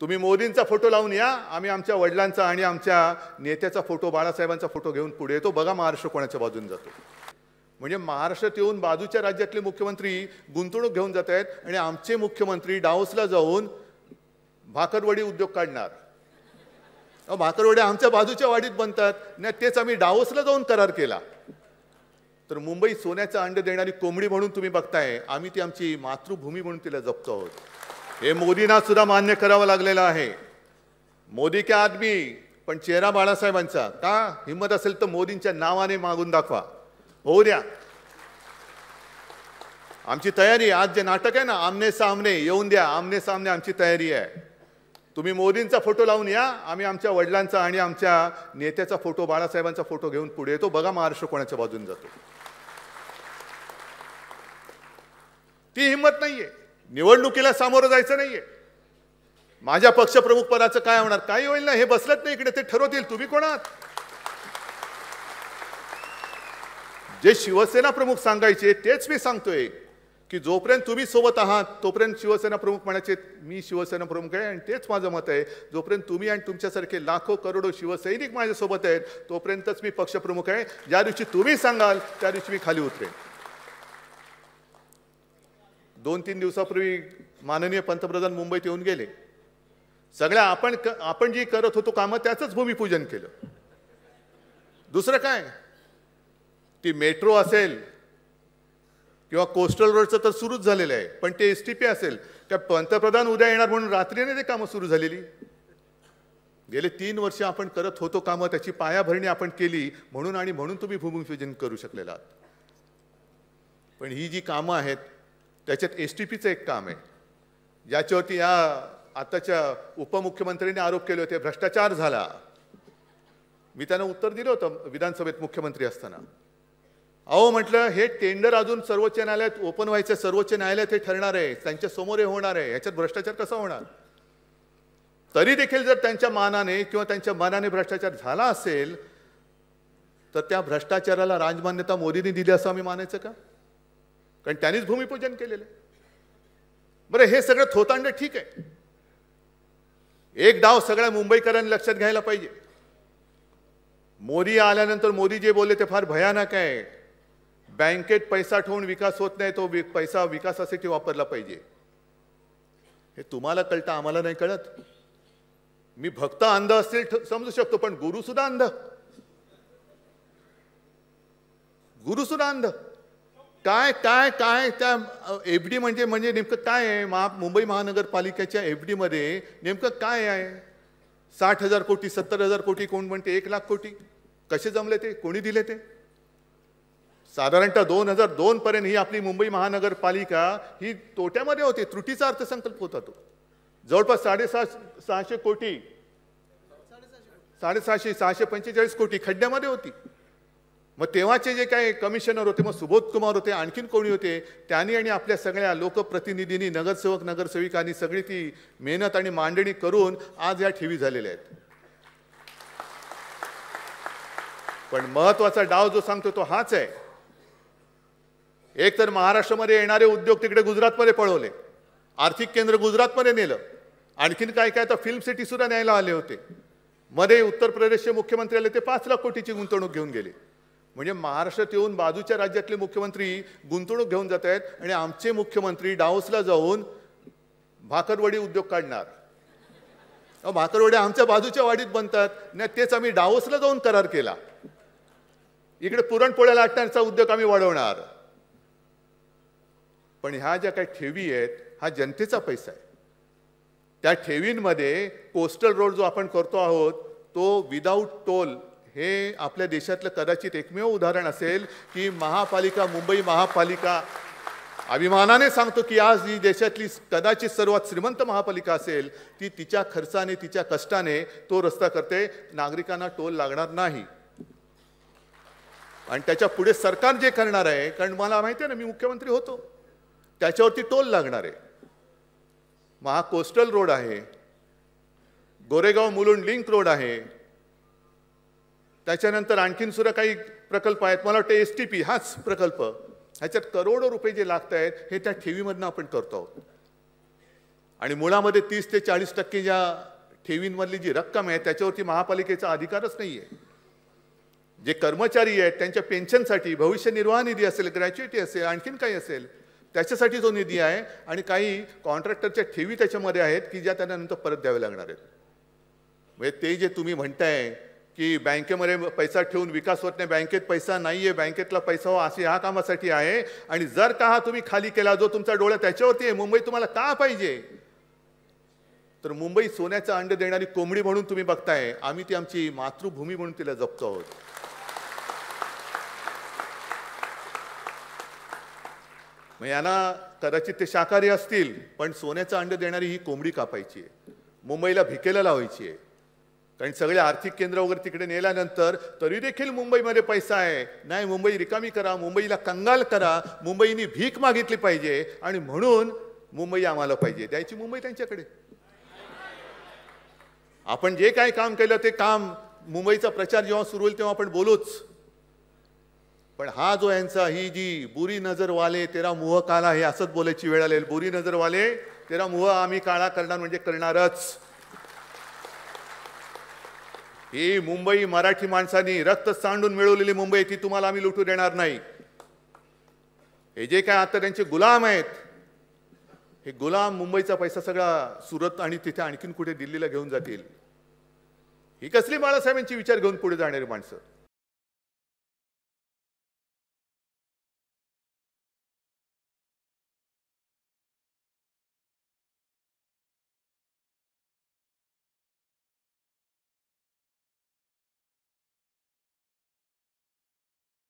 तुम्ही मोदींचा फोटो लावून या आम्ही आमच्या वडिलांचा आणि आमच्या नेत्याचा फोटो बाळासाहेबांचा फोटो घेऊन पुढे येतो बघा महाराष्ट्र कोणाच्या बाजूने जातो म्हणजे महाराष्ट्रात येऊन बाजूच्या राज्यातले मुख्यमंत्री गुंतवणूक घेऊन जात आहेत आणि आमचे मुख्यमंत्री डाऊसला जाऊन भाकरवडी उद्योग काढणार भाकरवडे आमच्या बाजूच्या वाडीत बनतात नाही तेच आम्ही डाऊसला जाऊन करार केला तर मुंबई सोन्याचं अंड देणारी कोंबडी म्हणून तुम्ही बघताय आम्ही ती आमची मातृभूमी म्हणून तिला जपतो आहोत हे मोदींना सुद्धा मान्य करावं लागलेलं आहे मोदी क्या आदमी पण चेहरा बाळासाहेबांचा का हिंमत असेल तर मोदींच्या नावाने मागून दाखवा होऊ द्या आमची तयारी आज जे नाटक आहे ना आमने सामने येऊन द्या आमने सामने आमची तयारी आहे तुम्ही मोदींचा फोटो लावून या आम्ही आमच्या वडिलांचा आणि आमच्या नेत्याचा फोटो बाळासाहेबांचा फोटो घेऊन पुढे येतो बघा महाराष्ट्र कोणाच्या बाजून जातो ती हिंमत नाहीये निवडणुकीला सामोरं जायचं नाहीये माझ्या पक्षप्रमुख पदाचं काय होणार काही होईल ना हे बसलत नाही इकडे ते ठरवतील तुम्ही कोणात जे शिवसेना प्रमुख सांगायचे तेच मी सांगतोय की जोपर्यंत तुम्ही सोबत आहात तोपर्यंत शिवसेना प्रमुख म्हणायचे मी शिवसेना प्रमुख आहे आणि तेच माझं मत आहे जोपर्यंत तुम्ही आणि तुमच्यासारखे लाखो करोडो शिवसैनिक माझ्यासोबत आहेत तोपर्यंतच मी पक्षप्रमुख आहे ज्या दिवशी तुम्ही सांगाल त्या दिवशी मी खाली उतरेन दोन तीन दिवसापूर्वी माननीय पंतप्रधान मुंबईत येऊन गेले सगळ्या आपण आपण जी करत होतो कामं त्याचंच भूमिपूजन केलं दुसरं काय ती मेट्रो असेल किंवा कोस्टल रोडचं तर सुरूच झालेलं आहे पण ते एस टी पी असेल त्या पंतप्रधान उद्या येणार म्हणून रात्रीने ते कामं सुरू झालेली गेले तीन वर्ष आपण करत होतो कामं त्याची पायाभरणी आपण केली म्हणून आणि म्हणून तुम्ही भूमिपूजन करू शकलेला पण ही जी कामं आहेत त्याच्यात एस टी पीचं एक काम आहे ज्याच्यावरती या आताच्या उपमुख्यमंत्र्यांनी आरोप केले होते भ्रष्टाचार झाला मी त्यांना उत्तर दिलं होतं विधानसभेत मुख्यमंत्री असताना अहो म्हटलं हे टेंडर अजून सर्वोच्च न्यायालयात ओपन व्हायचं सर्वोच्च न्यायालयात हे ठरणार आहे त्यांच्या समोर हे होणार आहे ह्याच्यात भ्रष्टाचार कसा होणार तरी देखील जर त्यांच्या मानाने किंवा त्यांच्या मानाने भ्रष्टाचार झाला असेल तर त्या भ्रष्टाचाराला राजमान्यता मोदींनी दिली असं आम्ही मानायचं का कारण त्यांनीच भूमिपूजन केलेलं आहे बरं हे सगळं थोतांड ठीक आहे एक डाव सगळ्या मुंबईकरांनी लक्षात घ्यायला पाहिजे मोदी आल्यानंतर मोदी जे बोलले ते फार भयानक आहे बँकेत पैसा ठेवून विकास होत नाही तो पैसा विकासासाठी वापरला पाहिजे हे तुम्हाला कळतं आम्हाला नाही कळत मी भक्त अंध असतील समजू शकतो पण गुरु सुद्धा अंध गुरु सुद्धा अंध काय काय काय त्या एफ डी म्हणजे म्हणजे नेमकं काय आहे महा मुंबई महानगरपालिकेच्या एफ डीमध्ये नेमकं काय आहे साठ हजार कोटी सत्तर हजार कोटी कोण म्हणते एक लाख कोटी कसे जमले ते कोणी दिले ते साधारणतः दोन हजार दोनपर्यंत ही आपली मुंबई महानगरपालिका ही तोट्यामध्ये होती त्रुटीचा अर्थसंकल्प होता तो जवळपास साडेसहा सहाशे कोटी साडेसहाशे सहाशे पंचेचाळीस कोटी खड्ड्यामध्ये होती मग तेव्हाचे जे काही कमिशनर होते मग सुबोध कुमार होते आणखीन कोणी होते त्यांनी आणि आपल्या सगळ्या लोकप्रतिनिधींनी नगरसेवक नगरसेविकांनी सगळी ती मेहनत आणि मांडणी करून आज या ठेवी झालेल्या आहेत पण महत्वाचा डाव जो सांगतो तो हाच आहे एक तर महाराष्ट्रामध्ये येणारे उद्योग तिकडे गुजरातमध्ये पळवले आर्थिक केंद्र गुजरातमध्ये नेलं आणखीन काय काय तर फिल्म सिटी सुद्धा न्यायला आले होते मध्ये उत्तर प्रदेशचे मुख्यमंत्री आले ते पाच लाख कोटीची गुंतवणूक घेऊन गेले म्हणजे महाराष्ट्रात येऊन बाजूच्या राज्यातले मुख्यमंत्री गुंतवणूक घेऊन जात आहेत आणि आमचे मुख्यमंत्री डाऊसला जाऊन भाकरवडी उद्योग काढणार भाकरवडी आमच्या बाजूच्या वाडीत बनतात नाही तेच आम्ही डाऊसला जाऊन करार केला इकडे पुरणपोळ्याला लाटण्याचा उद्योग आम्ही वाढवणार पण ह्या ज्या काही ठेवी आहेत हा जनतेचा पैसा आहे त्या ठेवींमध्ये कोस्टल रोड जो आपण करतो आहोत तो विदाऊट टोल हे आपल्या देशातलं कदाचित एकमेव उदाहरण असेल की महापालिका मुंबई महापालिका अभिमानाने सांगतो की आज ही देशातली कदाचित सर्वात श्रीमंत महापालिका असेल ती तिच्या खर्चाने तिच्या कष्टाने तो रस्ता करते नागरिकांना टोल लागणार नाही आणि त्याच्या पुढे सरकार जे करणार आहे कारण मला माहिती आहे ना मी मुख्यमंत्री होतो त्याच्यावरती टोल लागणार आहे महा कोस्टल रोड आहे गोरेगाव मुलुंड लिंक रोड आहे त्याच्यानंतर आणखीन सुद्धा काही प्रकल्प आहेत मला वाटतं एस टी पी हाच प्रकल्प ह्याच्यात करोडो रुपये जे लागत आहेत हे त्या ठेवीमधनं आपण करतो आहोत आणि मुळामध्ये तीस ते चाळीस टक्के ज्या ठेवींमधली जी रक्कम आहे त्याच्यावरती महापालिकेचा अधिकारच नाही आहे जे कर्मचारी आहेत त्यांच्या पेन्शनसाठी भविष्य निर्वाह निधी असेल ग्रॅच्युएटी असेल आणखीन काही असेल त्याच्यासाठी जो निधी आहे आणि काही कॉन्ट्रॅक्टरच्या ठेवी त्याच्यामध्ये आहेत की ज्या त्यांना नंतर परत द्याव्या लागणार आहेत म्हणजे ते जे तुम्ही म्हणताय की बँकेमध्ये पैसा ठेवून विकास होत नाही बँकेत पैसा नाही आहे बँकेतला पैसा हो असे ह्या कामासाठी आहे आणि जर का हा तुम्ही खाली केला जो तुमचा डोळा त्याच्यावरती आहे मुंबई तुम्हाला का पाहिजे तर मुंबई सोन्याचं अंड देणारी कोंबडी म्हणून तुम्ही बघताय आम्ही ती आमची मातृभूमी म्हणून तिला जपतो आहोत मग यांना कदाचित ते शाकाहारी असतील पण सोन्याचं अंड देणारी ही कोंबडी कापायची आहे मुंबईला भिकेला लावायची आहे कारण सगळे आर्थिक केंद्र वगैरे तिकडे नेल्यानंतर तरी देखील मुंबईमध्ये पैसा आहे नाही मुंबई रिकामी करा मुंबईला कंगाल करा मुंबईने भीक मागितली पाहिजे आणि म्हणून मुंबई आम्हाला पाहिजे द्यायची मुंबई त्यांच्याकडे आपण जे काही काम केलं ते काम मुंबईचा प्रचार जेव्हा सुरू होईल तेव्हा आपण बोलूच पण हा जो यांचा ही जी बुरी नजरवाले तेरा मुह काला हे असंच बोलायची वेळ आलेली बुरी नजरवाले तेरा मुह आम्ही काळा करणार म्हणजे करणारच ही मुंबई मराठी माणसांनी रक्त सांडून मिळवलेली मुंबई ती तुम्हाला आम्ही लुटू देणार नाही हे जे काय आता त्यांचे गुलाम आहेत हे गुलाम मुंबईचा पैसा सगळा सुरत आणि तिथे आणखीन कुठे दिल्लीला घेऊन जातील ही कसली बाळासाहेबांची विचार घेऊन पुढे जाणारी माणसं